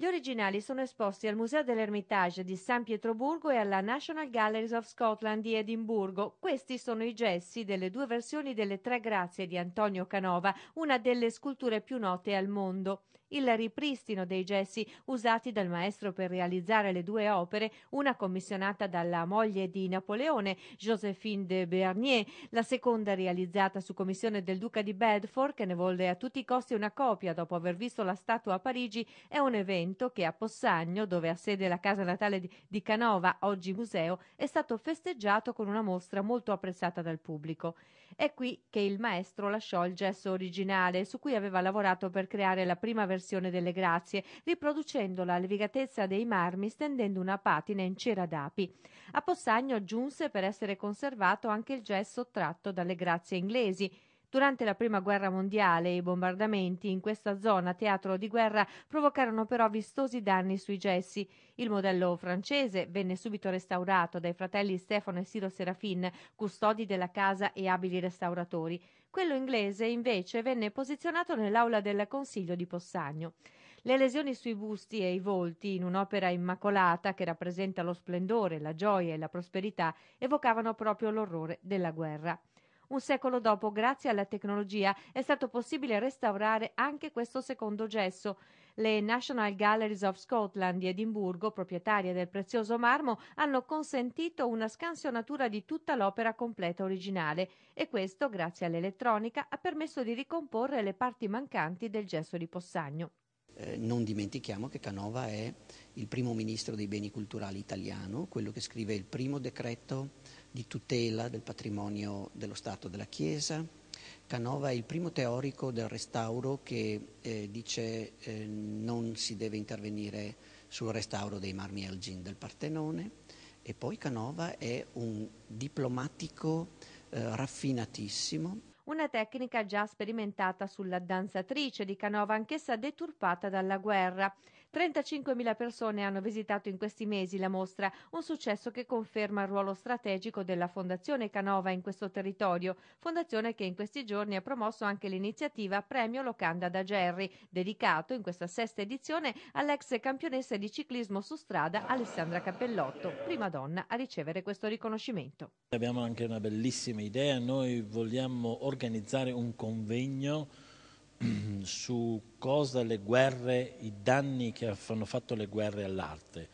Gli originali sono esposti al Museo dell'Ermitage di San Pietroburgo e alla National Galleries of Scotland di Edimburgo. Questi sono i gessi delle due versioni delle Tre Grazie di Antonio Canova, una delle sculture più note al mondo il ripristino dei gessi usati dal maestro per realizzare le due opere, una commissionata dalla moglie di Napoleone, Joséphine de Bernier, la seconda realizzata su commissione del duca di Bedford, che ne volle a tutti i costi una copia dopo aver visto la statua a Parigi, è un evento che a Possagno, dove ha sede la casa natale di Canova, oggi museo, è stato festeggiato con una mostra molto apprezzata dal pubblico. È qui che il maestro lasciò il gesso originale su cui aveva lavorato per creare la prima versione versione delle grazie, riproducendo la levigatezza dei marmi stendendo una patina in cera d'api. A Possagno giunse per essere conservato anche il gesso tratto dalle grazie inglesi, Durante la prima guerra mondiale i bombardamenti in questa zona teatro di guerra provocarono però vistosi danni sui gessi. Il modello francese venne subito restaurato dai fratelli Stefano e Siro Serafin, custodi della casa e abili restauratori. Quello inglese invece venne posizionato nell'aula del Consiglio di Possagno. Le lesioni sui busti e i volti, in un'opera immacolata che rappresenta lo splendore, la gioia e la prosperità, evocavano proprio l'orrore della guerra. Un secolo dopo, grazie alla tecnologia, è stato possibile restaurare anche questo secondo gesso. Le National Galleries of Scotland di Edimburgo, proprietarie del prezioso marmo, hanno consentito una scansionatura di tutta l'opera completa originale e questo, grazie all'elettronica, ha permesso di ricomporre le parti mancanti del gesso di Possagno. Eh, non dimentichiamo che Canova è il primo ministro dei beni culturali italiano, quello che scrive il primo decreto di tutela del patrimonio dello Stato e della Chiesa. Canova è il primo teorico del restauro che eh, dice eh, non si deve intervenire sul restauro dei marmi Elgin del Partenone e poi Canova è un diplomatico eh, raffinatissimo una tecnica già sperimentata sulla danzatrice di Canova, anch'essa deturpata dalla guerra. 35.000 persone hanno visitato in questi mesi la mostra, un successo che conferma il ruolo strategico della Fondazione Canova in questo territorio, fondazione che in questi giorni ha promosso anche l'iniziativa Premio Locanda da Gerry, dedicato in questa sesta edizione all'ex campionessa di ciclismo su strada Alessandra Cappellotto, prima donna a ricevere questo riconoscimento. Abbiamo anche una bellissima idea, noi vogliamo organizzare un convegno su cosa le guerre, i danni che hanno fatto le guerre all'arte.